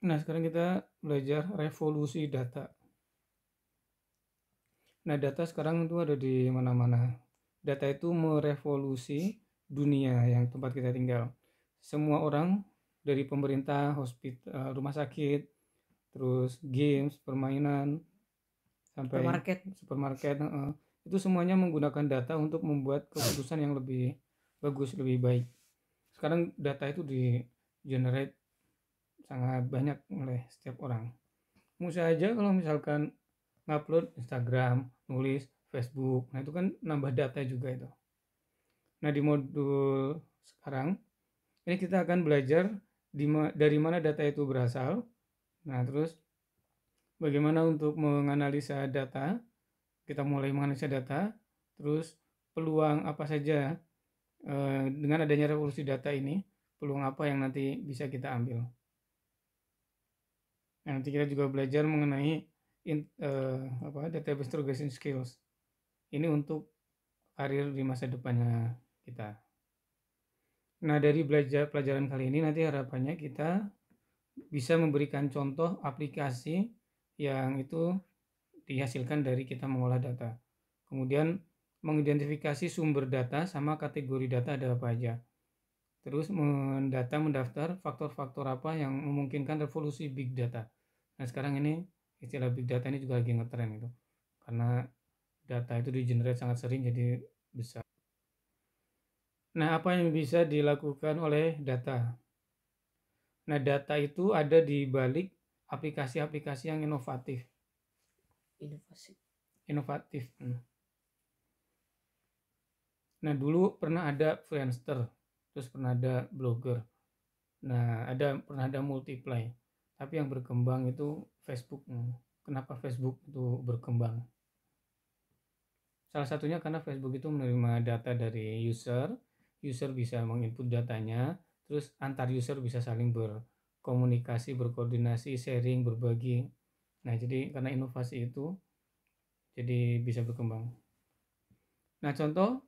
Nah, sekarang kita belajar revolusi data. Nah, data sekarang itu ada di mana-mana. Data itu merevolusi dunia yang tempat kita tinggal. Semua orang dari pemerintah, hospital, eh, rumah sakit, terus games, permainan, sampai supermarket, supermarket uh, itu semuanya menggunakan data untuk membuat keputusan yang lebih bagus, lebih baik. Sekarang data itu di generate sangat banyak oleh setiap orang musa aja kalau misalkan ngupload Instagram nulis Facebook nah itu kan nambah data juga itu nah di modul sekarang ini kita akan belajar di ma dari mana data itu berasal nah terus bagaimana untuk menganalisa data kita mulai menganalisa data terus peluang apa saja eh, dengan adanya revolusi data ini peluang apa yang nanti bisa kita ambil Nah, nanti kita juga belajar mengenai in, uh, apa database interrogation skills. Ini untuk karir di masa depannya kita. Nah, dari belajar pelajaran kali ini nanti harapannya kita bisa memberikan contoh aplikasi yang itu dihasilkan dari kita mengolah data. Kemudian mengidentifikasi sumber data sama kategori data ada apa aja. Terus mendata mendaftar faktor-faktor apa yang memungkinkan revolusi big data. Nah sekarang ini istilah big data ini juga lagi ngetren gitu. Karena data itu di generate sangat sering jadi besar. Nah apa yang bisa dilakukan oleh data? Nah data itu ada di balik aplikasi-aplikasi yang inovatif. Inovasi. Inovatif. Hmm. Nah dulu pernah ada Friendster, terus pernah ada Blogger. Nah ada pernah ada Multiply tapi yang berkembang itu Facebook. kenapa Facebook itu berkembang salah satunya karena Facebook itu menerima data dari user user bisa menginput datanya terus antar user bisa saling berkomunikasi berkoordinasi sharing berbagi nah jadi karena inovasi itu jadi bisa berkembang nah contoh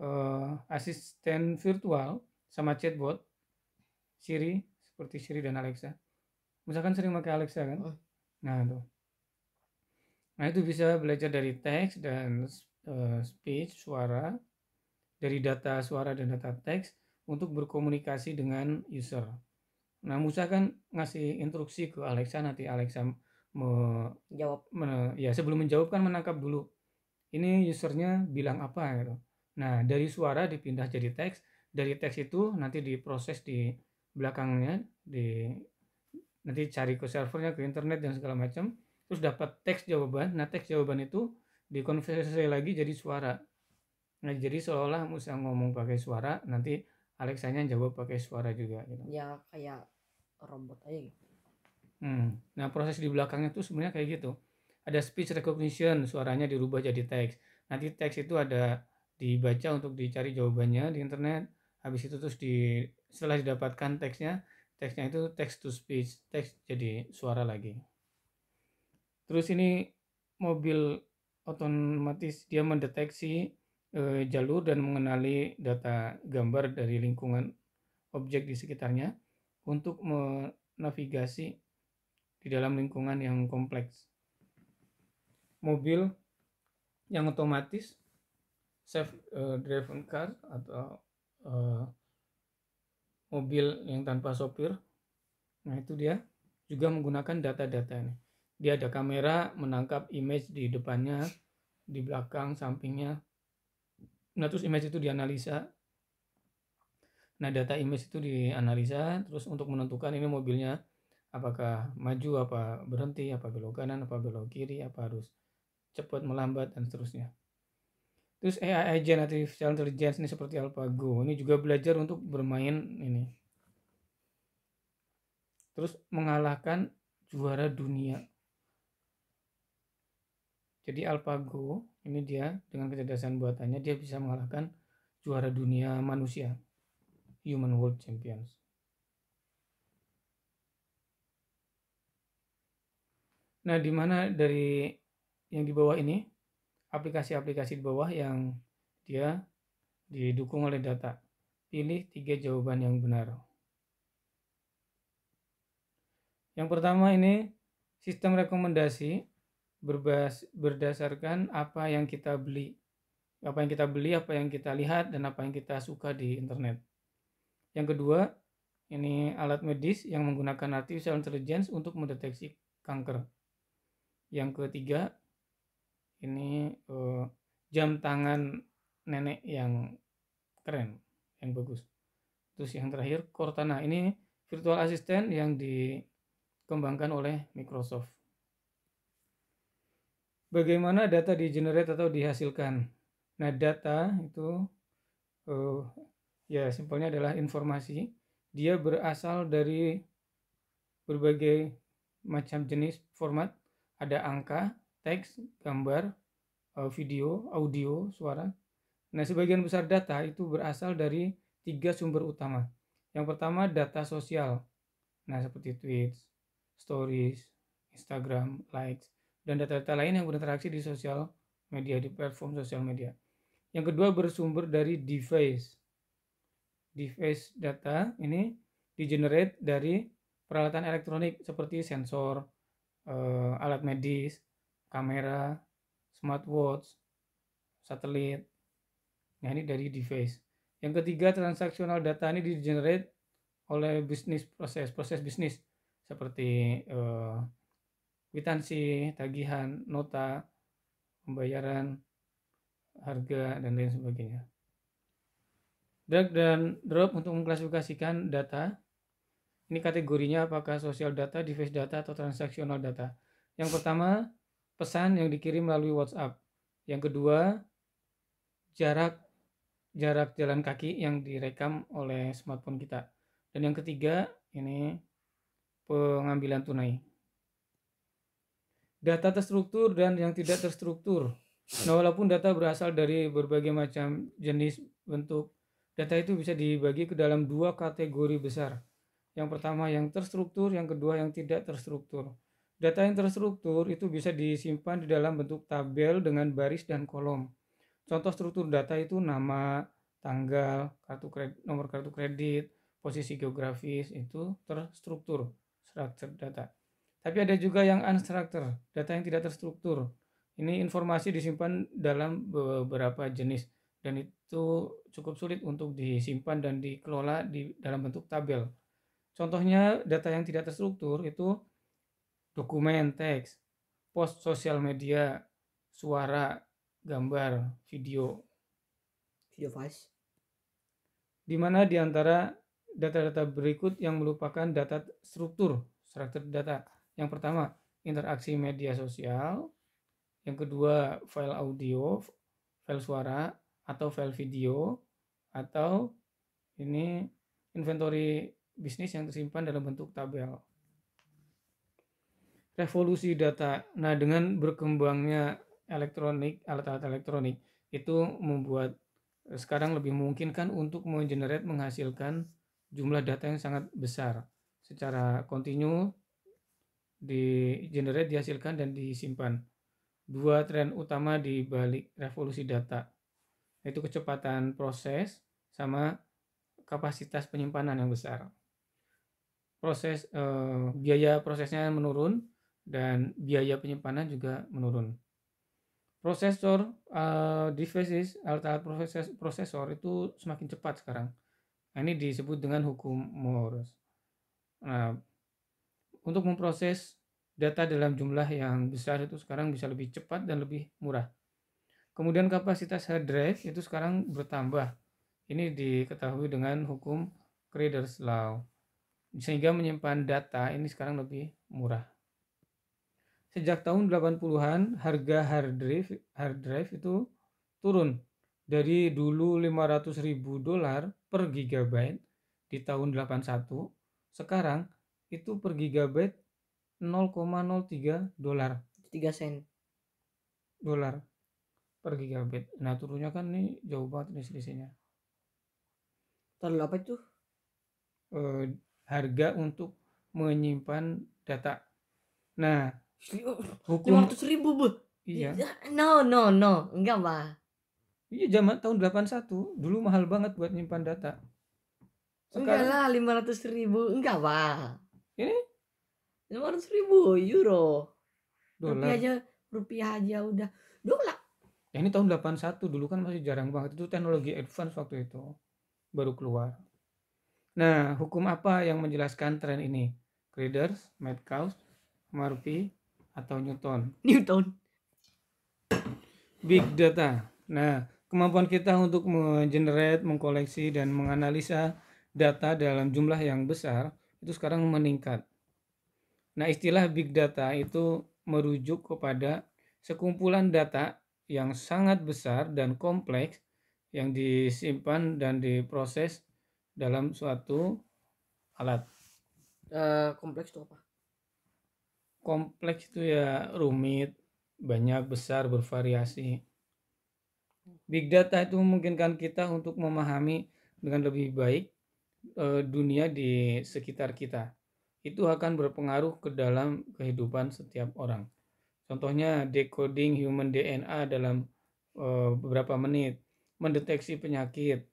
eh, asisten virtual sama chatbot Siri seperti Siri dan Alexa misalkan sering pakai Alexa kan oh. nah tuh nah itu bisa belajar dari teks dan uh, speech suara dari data suara dan data teks untuk berkomunikasi dengan user nah Musa kan ngasih instruksi ke Alexa nanti Alexa menjawab me, ya sebelum menjawab kan menangkap dulu ini usernya bilang apa gitu nah dari suara dipindah jadi teks dari teks itu nanti diproses di belakangnya di nanti cari ke servernya ke internet dan segala macam terus dapat teks jawaban nah teks jawaban itu dikonversi lagi jadi suara nah jadi seolah olah Musa ngomong pakai suara nanti Alexanya jawab pakai suara juga gitu. ya kayak robot aja gitu hmm. nah proses di belakangnya tuh sebenarnya kayak gitu ada speech recognition suaranya dirubah jadi teks nanti teks itu ada dibaca untuk dicari jawabannya di internet habis itu terus di setelah didapatkan teksnya teksnya itu text to speech teks jadi suara lagi terus ini mobil otomatis dia mendeteksi e, jalur dan mengenali data gambar dari lingkungan objek di sekitarnya untuk menavigasi di dalam lingkungan yang kompleks mobil yang otomatis self eh, driven car atau uh, mobil yang tanpa sopir. Nah, itu dia juga menggunakan data-data ini. Dia ada kamera menangkap image di depannya, di belakang, sampingnya. Nah, terus image itu dianalisa. Nah, data image itu dianalisa terus untuk menentukan ini mobilnya apakah maju apa berhenti, apa belok kanan, apa belok kiri, apa harus cepat melambat dan seterusnya. Terus AI agent artificial intelligence ini seperti AlphaGo. Ini juga belajar untuk bermain ini. Terus mengalahkan juara dunia. Jadi AlphaGo ini dia dengan kecerdasan buatannya dia bisa mengalahkan juara dunia manusia. Human World Champions. Nah, di mana dari yang di bawah ini aplikasi-aplikasi di bawah yang dia didukung oleh data. Pilih tiga jawaban yang benar. Yang pertama ini sistem rekomendasi berbas, berdasarkan apa yang kita beli. Apa yang kita beli, apa yang kita lihat, dan apa yang kita suka di internet. Yang kedua, ini alat medis yang menggunakan artificial intelligence untuk mendeteksi kanker. Yang ketiga, ini uh, jam tangan nenek yang keren yang bagus terus yang terakhir Cortana ini virtual assistant yang dikembangkan oleh Microsoft bagaimana data di generate atau dihasilkan nah data itu uh, ya simpelnya adalah informasi dia berasal dari berbagai macam jenis format ada angka teks, gambar, eh, video, audio, suara. Nah, sebagian besar data itu berasal dari tiga sumber utama. Yang pertama data sosial. Nah, seperti tweets, stories, Instagram, likes, dan data-data lain yang berinteraksi di sosial media, di platform sosial media. Yang kedua bersumber dari device. Device data ini di generate dari peralatan elektronik seperti sensor, eh, alat medis, kamera, smartwatch, satelit. Nah, ini dari device. Yang ketiga, transaksional data ini di-generate oleh bisnis proses proses bisnis seperti eh, kwitansi, tagihan, nota, pembayaran, harga dan lain sebagainya. Drag dan drop untuk mengklasifikasikan data. Ini kategorinya apakah sosial data, device data atau transaksional data. Yang pertama, pesan yang dikirim melalui WhatsApp. Yang kedua, jarak jarak jalan kaki yang direkam oleh smartphone kita. Dan yang ketiga, ini pengambilan tunai. Data terstruktur dan yang tidak terstruktur. Nah, walaupun data berasal dari berbagai macam jenis bentuk, data itu bisa dibagi ke dalam dua kategori besar. Yang pertama yang terstruktur, yang kedua yang tidak terstruktur. Data yang terstruktur itu bisa disimpan di dalam bentuk tabel dengan baris dan kolom. Contoh struktur data itu nama, tanggal, kartu kredit, nomor kartu kredit, posisi geografis itu terstruktur, structured data. Tapi ada juga yang unstructured, data yang tidak terstruktur. Ini informasi disimpan dalam beberapa jenis dan itu cukup sulit untuk disimpan dan dikelola di dalam bentuk tabel. Contohnya data yang tidak terstruktur itu dokumen teks, post sosial media, suara, gambar, video. Video flash. Di mana di antara data-data berikut yang merupakan data struktur, struktur data. Yang pertama, interaksi media sosial. Yang kedua, file audio, file suara, atau file video, atau ini inventory bisnis yang tersimpan dalam bentuk tabel revolusi data. Nah, dengan berkembangnya elektronik, alat-alat elektronik itu membuat eh, sekarang lebih memungkinkan untuk mengenerate menghasilkan jumlah data yang sangat besar secara kontinu di generate dihasilkan dan disimpan. Dua tren utama di balik revolusi data yaitu kecepatan proses sama kapasitas penyimpanan yang besar. Proses eh, biaya prosesnya menurun dan biaya penyimpanan juga menurun. Prosesor uh, devices alat-alat proses, prosesor itu semakin cepat sekarang. Nah, ini disebut dengan hukum Moore. Nah, untuk memproses data dalam jumlah yang besar itu sekarang bisa lebih cepat dan lebih murah. Kemudian kapasitas hard drive itu sekarang bertambah. Ini diketahui dengan hukum Creeder's Law. Sehingga menyimpan data ini sekarang lebih murah sejak tahun 80-an harga hard drive hard drive itu turun dari dulu 500 ribu dolar per gigabyte di tahun 81 sekarang itu per gigabyte 0,03 dolar 3 sen dolar per gigabyte nah turunnya kan nih jauh banget nih selisihnya terlalu apa itu e, harga untuk menyimpan data nah Hukum. 500 ribu, Bu. Iya. Ya, no, no, no. Enggak, mah Iya, zaman tahun 81. Dulu mahal banget buat nyimpan data. Sekarang... Enggak lah, 500 ribu. Enggak, mah Ini? 500 ribu euro. Dolar. Rupiah aja, rupiah aja udah. Dolar. Ya, ini tahun 81 dulu kan masih jarang banget itu teknologi advance waktu itu baru keluar. Nah, hukum apa yang menjelaskan tren ini? Creeders, Metcalfe, Murphy, atau Newton. Newton. Big data. Nah, kemampuan kita untuk mengenerate, mengkoleksi dan menganalisa data dalam jumlah yang besar itu sekarang meningkat. Nah, istilah big data itu merujuk kepada sekumpulan data yang sangat besar dan kompleks yang disimpan dan diproses dalam suatu alat. Uh, kompleks itu apa? kompleks itu ya rumit, banyak besar bervariasi. Big data itu memungkinkan kita untuk memahami dengan lebih baik e, dunia di sekitar kita. Itu akan berpengaruh ke dalam kehidupan setiap orang. Contohnya decoding human DNA dalam e, beberapa menit, mendeteksi penyakit,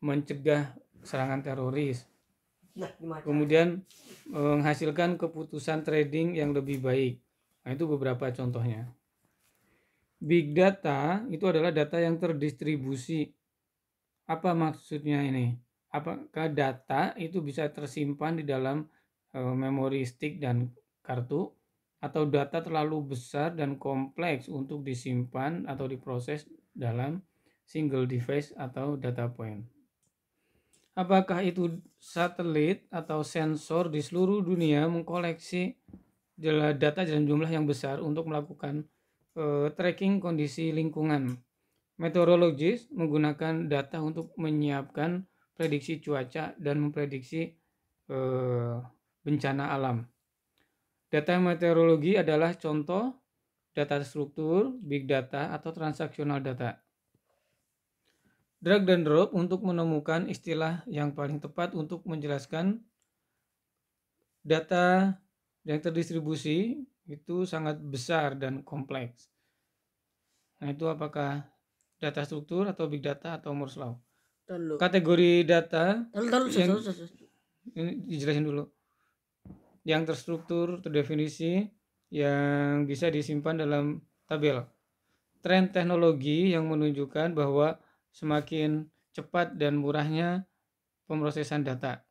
mencegah serangan teroris, Nah, kemudian eh, menghasilkan keputusan trading yang lebih baik. Nah, itu beberapa contohnya. Big data itu adalah data yang terdistribusi. Apa maksudnya ini? Apakah data itu bisa tersimpan di dalam eh, memori stick dan kartu atau data terlalu besar dan kompleks untuk disimpan atau diproses dalam single device atau data point? Apakah itu satelit atau sensor di seluruh dunia mengkoleksi data dalam jumlah yang besar untuk melakukan uh, tracking kondisi lingkungan. Meteorologis menggunakan data untuk menyiapkan prediksi cuaca dan memprediksi uh, bencana alam. Data meteorologi adalah contoh data struktur, big data, atau transaksional data drag dan drop untuk menemukan istilah yang paling tepat untuk menjelaskan data yang terdistribusi itu sangat besar dan kompleks. Nah, itu apakah data struktur atau big data atau Moore's law? Kategori data telu, yang ini dijelasin dulu. Yang terstruktur, terdefinisi, yang bisa disimpan dalam tabel. Tren teknologi yang menunjukkan bahwa semakin cepat dan murahnya pemrosesan data.